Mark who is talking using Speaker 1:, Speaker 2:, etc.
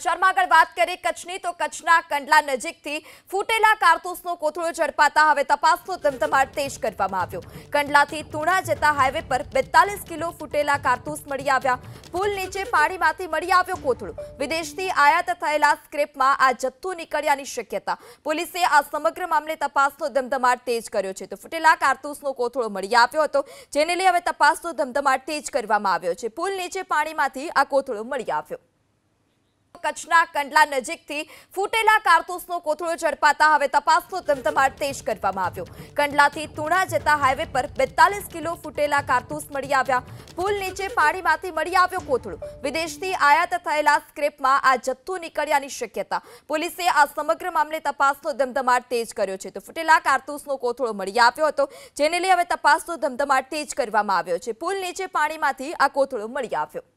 Speaker 1: સમાચારમાં વાત કરીએ કચ્છની તો કચ્છના કંડલા નજીકથી ફૂટેલા કારતૂસનો કોથળો ઝડપાતા હવે તપાસનો ધમધમાટ તેજ કરવામાં આવ્યો કંડલાથી તુણા જતા હાઈવે પર બેતાલીસ કિલો ફૂટેલા કારતૂસ મળી આવ્યા પુલ નીચે પાણીમાંથી મળી આવ્યો કોથળો વિદેશથી આયાત થયેલા સ્ક્રેપમાં આ જથ્થો નીકળ્યાની શક્યતા પોલીસે આ સમગ્ર મામલે તપાસનો ધમધમાટ તેજ કર્યો છે તો ફૂટેલા કારતૂસનો કોથળો મળી આવ્યો હતો જેને લઈ હવે તપાસનો ધમધમાટ તેજ કરવામાં આવ્યો છે પુલ નીચે પાણીમાંથી આ કોથળો મળી આવ્યો કચ્છના કંડલા નજીકથી ફૂટેલા કારતૂસનો કોથળો ઝડપાતા હવે તપાસનો ધમધમાટ તેજ કરવામાં આવ્યો કંડલાથી તુણા જતા હાઈવે પર બેતાલીસ કિલો ફૂટેલા કારતૂસ મળી આવ્યા પુલ નીચે પાણીમાંથી મળી આવ્યો કોથળો વિદેશથી આયાત થયેલા સ્ક્રેપમાં આ જથ્થો નીકળ્યાની શક્યતા પોલીસે આ સમગ્ર મામલે તપાસનો ધમધમાટ તેજ કર્યો છે તો ફૂટેલા કારતૂસનો કોથળો મળી આવ્યો હતો જેને લઈ હવે તપાસનો ધમધમાટ તેજ કરવામાં આવ્યો છે પુલ નીચે પાણીમાંથી આ કોથળો મળી આવ્યો